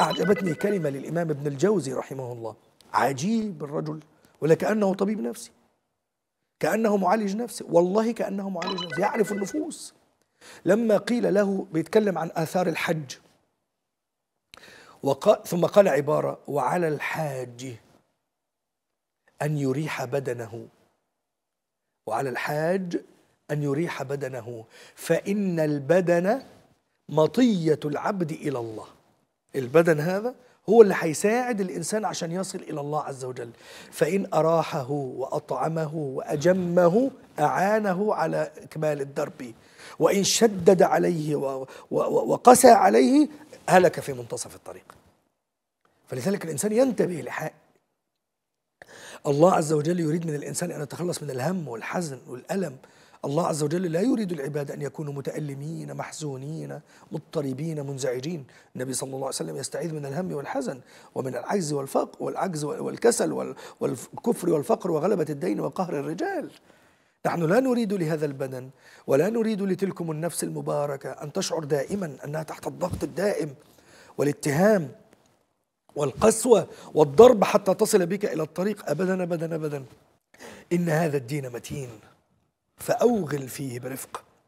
أعجبتني كلمة للإمام ابن الجوزي رحمه الله عجيب الرجل ولكأنه طبيب نفسي كأنه معالج نفسي والله كأنه معالج نفسي يعرف النفوس لما قيل له بيتكلم عن آثار الحج وقال ثم قال عبارة وعلى الحاج أن يريح بدنه وعلى الحاج أن يريح بدنه فإن البدن مطية العبد إلى الله البدن هذا هو اللي هيساعد الانسان عشان يصل الى الله عز وجل فان اراحه واطعمه واجمه اعانه على اكمال الدرب وان شدد عليه وقسى عليه هلك في منتصف الطريق فلذلك الانسان ينتبه لحق الله عز وجل يريد من الانسان ان يتخلص من الهم والحزن والالم الله عز وجل لا يريد العباد أن يكونوا متألمين محزونين مضطربين منزعجين النبي صلى الله عليه وسلم يستعيذ من الهم والحزن ومن العجز والفقر والعجز والكسل والكفر والفقر وغلبة الدين وقهر الرجال نحن لا نريد لهذا البدن ولا نريد لتلكم النفس المباركة أن تشعر دائما أنها تحت الضغط الدائم والاتهام والقسوة والضرب حتى تصل بك إلى الطريق أبدا أبدا أبدا إن هذا الدين متين فأوغل فيه برفق